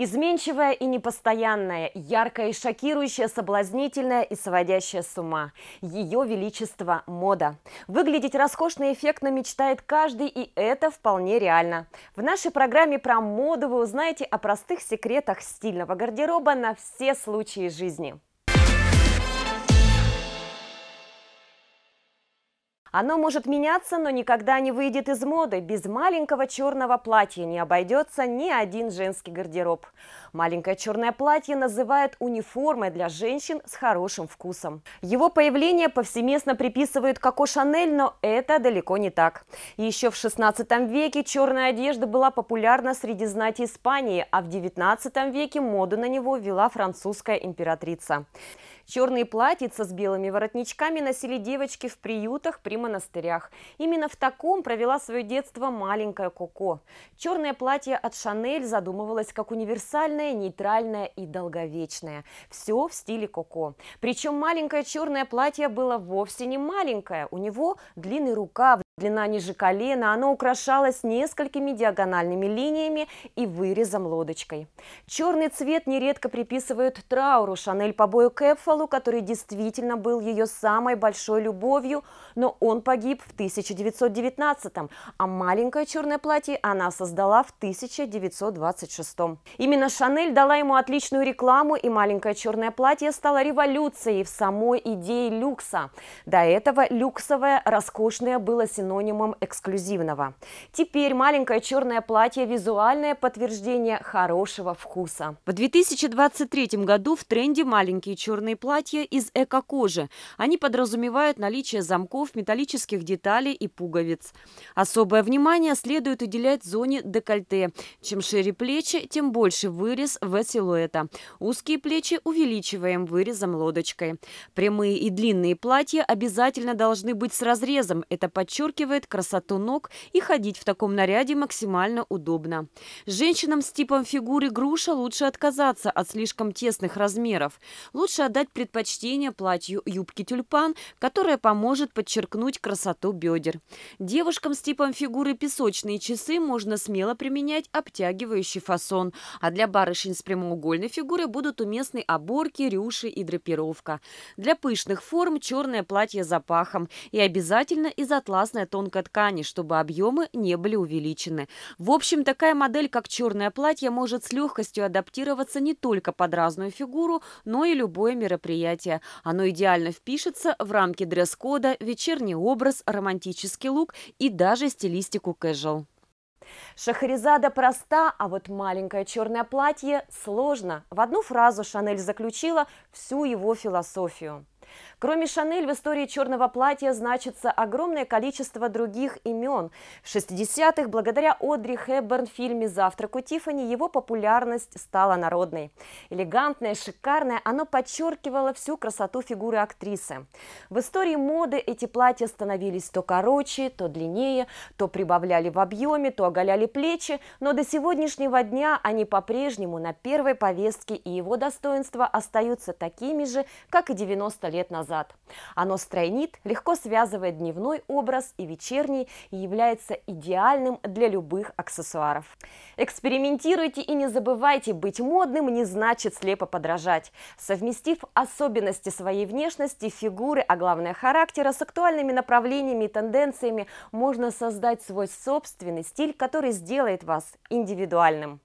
Изменчивая и непостоянная, яркая и шокирующая, соблазнительная и сводящая с ума. Ее величество – мода. Выглядеть роскошно и эффектно мечтает каждый, и это вполне реально. В нашей программе про моду вы узнаете о простых секретах стильного гардероба на все случаи жизни. Оно может меняться, но никогда не выйдет из моды. Без маленького черного платья не обойдется ни один женский гардероб. Маленькое черное платье называют униформой для женщин с хорошим вкусом. Его появление повсеместно приписывают Коко Шанель, но это далеко не так. Еще в 16 веке черная одежда была популярна среди знати Испании, а в 19 веке моду на него вела французская императрица. Черные платьица с белыми воротничками носили девочки в приютах при монастырях. Именно в таком провела свое детство маленькая Коко. Черное платье от Шанель задумывалось как универсальное, нейтральное и долговечное. Все в стиле Коко. Причем маленькое черное платье было вовсе не маленькое. У него длинный рукав, длина ниже колена, она украшалась несколькими диагональными линиями и вырезом лодочкой. Черный цвет нередко приписывают трауру Шанель по бою Кэпфолу, который действительно был ее самой большой любовью, но он погиб в 1919-м, а маленькое черное платье она создала в 1926-м. Именно Шанель дала ему отличную рекламу, и маленькое черное платье стало революцией в самой идее люкса. До этого люксовое, роскошное было синонимом синонимом эксклюзивного. Теперь маленькое черное платье – визуальное подтверждение хорошего вкуса. В 2023 году в тренде маленькие черные платья из эко-кожи. Они подразумевают наличие замков, металлических деталей и пуговиц. Особое внимание следует уделять зоне декольте. Чем шире плечи, тем больше вырез в силуэта. Узкие плечи увеличиваем вырезом лодочкой. Прямые и длинные платья обязательно должны быть с разрезом. Это подчеркивает подчеркивает красоту ног и ходить в таком наряде максимально удобно. Женщинам с типом фигуры груша лучше отказаться от слишком тесных размеров. Лучше отдать предпочтение платью юбки тюльпан, которая поможет подчеркнуть красоту бедер. Девушкам с типом фигуры песочные часы можно смело применять обтягивающий фасон, а для барышень с прямоугольной фигурой будут уместны оборки, рюши и драпировка. Для пышных форм черное платье запахом и обязательно из атласной тонкой ткани, чтобы объемы не были увеличены. В общем, такая модель, как черное платье, может с легкостью адаптироваться не только под разную фигуру, но и любое мероприятие. Оно идеально впишется в рамки дресс-кода, вечерний образ, романтический лук и даже стилистику casual. Шахризада проста, а вот маленькое черное платье сложно. В одну фразу Шанель заключила всю его философию. Кроме Шанель в истории черного платья значится огромное количество других имен. В 60-х благодаря Одри Хэбберн в фильме «Завтрак у Тиффани» его популярность стала народной. Элегантное, шикарное, оно подчеркивало всю красоту фигуры актрисы. В истории моды эти платья становились то короче, то длиннее, то прибавляли в объеме, то оголяли плечи, но до сегодняшнего дня они по-прежнему на первой повестке и его достоинства остаются такими же, как и 90 лет лет назад. Оно стройнит, легко связывает дневной образ и вечерний и является идеальным для любых аксессуаров. Экспериментируйте и не забывайте, быть модным не значит слепо подражать. Совместив особенности своей внешности, фигуры, а главное характера с актуальными направлениями и тенденциями, можно создать свой собственный стиль, который сделает вас индивидуальным.